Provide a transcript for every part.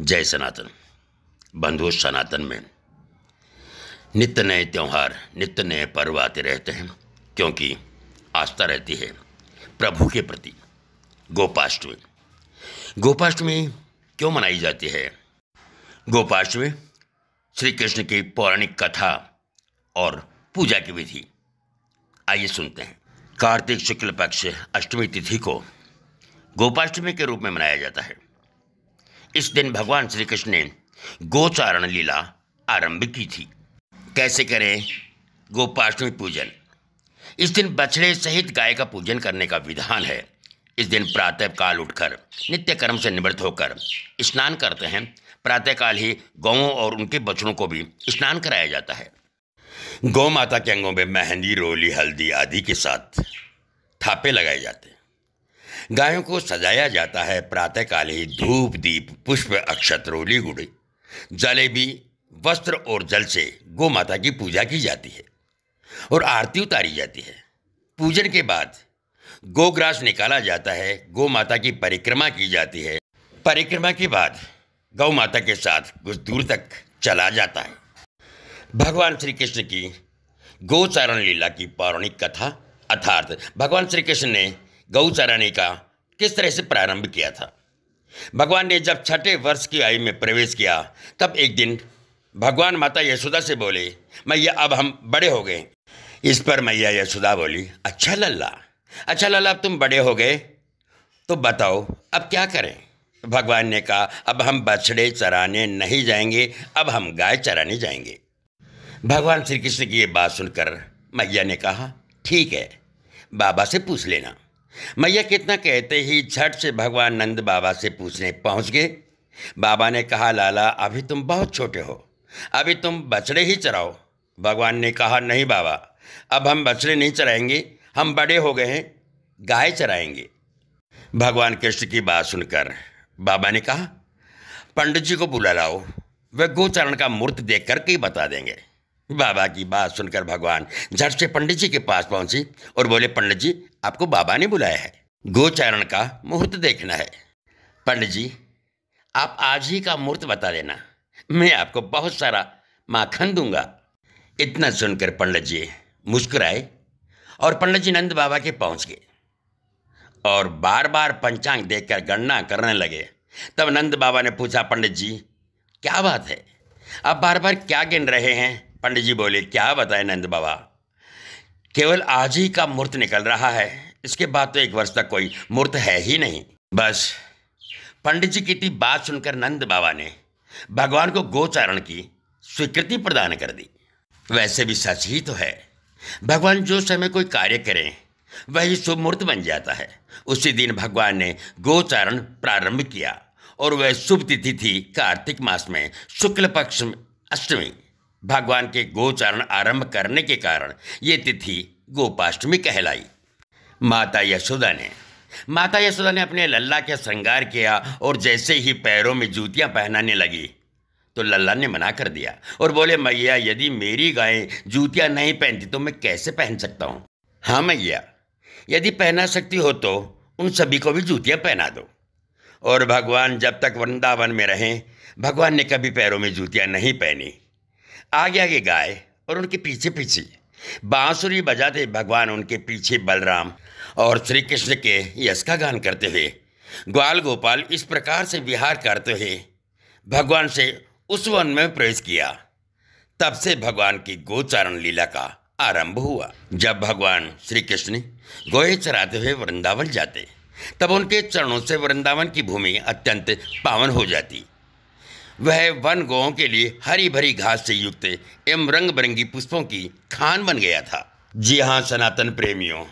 जय सनातन बंधु सनातन में नित्य नए त्यौहार नित्य नए पर्व आते रहते हैं क्योंकि आस्था रहती है प्रभु के प्रति गोपाष्टमी गोपाष्टमी क्यों मनाई जाती है गोपाष्टमी श्री कृष्ण की पौराणिक कथा और पूजा की विधि आइए सुनते हैं कार्तिक शुक्ल पक्ष अष्टमी तिथि को गोपाष्टमी के रूप में मनाया जाता है इस दिन भगवान श्री कृष्ण ने गोचारण लीला आरंभ की थी कैसे करें गोपाष्टमी पूजन इस दिन बछड़े सहित गाय का पूजन करने का विधान है इस दिन प्रातः काल उठकर नित्य कर्म से निवृत्त होकर स्नान करते हैं प्रातःकाल ही गौों और उनके बछड़ों को भी स्नान कराया जाता है गौ माता के अंगों में मेहंदी रोली हल्दी आदि के साथ थापे लगाए जाते हैं गायों को सजाया जाता है प्रातःकाल ही धूप दीप पुष्प अक्षत रोली गुड़ी जलेबी वस्त्र और जल से गो माता की पूजा की जाती है और आरती उतारी जाती है पूजन के बाद गोग्रास निकाला जाता है गौ माता की परिक्रमा की जाती है परिक्रमा के बाद गौ माता के साथ कुछ दूर तक चला जाता है भगवान श्री कृष्ण की गोचारण लीला की पौराणिक कथा अर्थात भगवान श्री कृष्ण ने गौ चराने का किस तरह से प्रारंभ किया था भगवान ने जब छठे वर्ष की आयु में प्रवेश किया तब एक दिन भगवान माता यशोदा से बोले मैया अब हम बड़े हो गए इस पर मैया यशोदा बोली अच्छा लल्ला अच्छा लल्ला अब तुम बड़े हो गए तो बताओ अब क्या करें भगवान ने कहा अब हम बछड़े चराने नहीं जाएंगे अब हम गाय चराने जाएंगे भगवान श्री कृष्ण की ये बात सुनकर मैया ने कहा ठीक है बाबा से पूछ लेना मैया कितना कहते ही झट से भगवान नंद बाबा से पूछने पहुंच गए बाबा ने कहा लाला अभी तुम बहुत छोटे हो अभी तुम बछड़े ही चराओ भगवान ने कहा नहीं बाबा अब हम बछड़े नहीं चराएंगे हम बड़े हो गए हैं गाय चराएंगे भगवान कृष्ण की बात सुनकर बाबा ने कहा पंडित जी को बुला लाओ वे गोचरण का मूर्त देख कर ही बता देंगे बाबा की बात सुनकर भगवान झट से पंडित जी के पास पहुंची और बोले पंडित जी आपको बाबा ने बुलाया है गोचारण का मुहूर्त देखना है पंडित जी आप आज ही का मुहूर्त बता देना मैं आपको बहुत सारा माखन दूंगा इतना सुनकर पंडित जी मुस्कुराए और पंडित जी नंद बाबा के पहुंच गए और बार बार पंचांग देखकर गणना करने लगे तब नंद बाबा ने पूछा पंडित जी क्या बात है आप बार बार क्या गिन रहे हैं पंडित जी बोले क्या बताए नंद बाबा केवल आज ही का मूर्त निकल रहा है इसके बाद तो एक वर्ष तक कोई मूर्त है ही नहीं बस पंडित जी की बात सुनकर नंद बाबा ने भगवान को गोचारण की स्वीकृति प्रदान कर दी वैसे भी सच ही तो है भगवान जो समय कोई कार्य करें वही शुभ मुहूर्त बन जाता है उसी दिन भगवान ने गोचारण प्रारंभ किया और वह शुभ तिथि थी कार्तिक मास में शुक्ल पक्ष अष्टमी भगवान के गोचरण आरंभ करने के कारण ये तिथि गोपाष्टमी कहलाई माता यशोदा ने माता यशोदा ने अपने लल्ला के श्रृंगार किया और जैसे ही पैरों में जूतियां पहनाने लगी तो लल्ला ने मना कर दिया और बोले मैया यदि मेरी गायें जूतियां नहीं पहनती तो मैं कैसे पहन सकता हूँ हाँ मैया यदि पहना सकती हो तो उन सभी को भी जूतियाँ पहना दो और भगवान जब तक वृंदावन में रहें भगवान ने कभी पैरों में जूतियाँ नहीं पहनी आगे आगे गाय और उनके पीछे पीछे बांसुरी बजाते भगवान उनके पीछे बलराम और श्री कृष्ण के यश का गान करते हुए ग्वाल गोपाल इस प्रकार से विहार करते हुए भगवान से उस वन में प्रवेश किया तब से भगवान की गोचारण लीला का आरंभ हुआ जब भगवान श्री कृष्ण गोहे चराते हुए वृंदावन जाते तब उनके चरणों से वृंदावन की भूमि अत्यंत पावन हो जाती वह वन गौों के लिए हरी भरी घास से युक्त एवं रंग बिरंगी पुष्पों की खान बन गया था जी हाँ सनातन प्रेमियों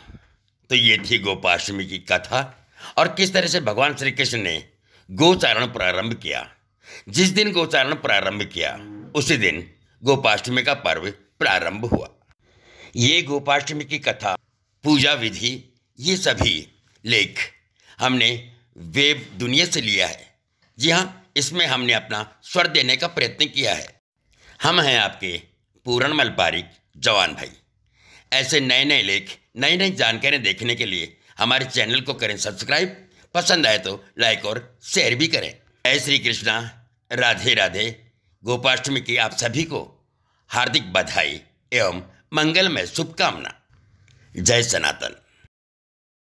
तो ये थी गोपाष्टमी की कथा और किस तरह से भगवान श्री कृष्ण ने गोचारण प्रारंभ किया जिस दिन गोचारण प्रारंभ किया उसी दिन गोपाष्टमी का पर्व प्रारंभ हुआ ये गोपाष्टमी की कथा पूजा विधि ये सभी लेख हमने वेब दुनिया से लिया है जी हाँ इसमें हमने अपना स्वर देने का प्रयत्न किया है हम हैं आपके पूरण पारिक जवान भाई ऐसे नए नए लेख नई नई जानकारियाँ देखने के लिए हमारे चैनल को करें सब्सक्राइब पसंद आए तो लाइक और शेयर भी करें जय श्री कृष्णा राधे राधे गोपाष्टमी की आप सभी को हार्दिक बधाई एवं मंगलमय शुभकामना जय सनातन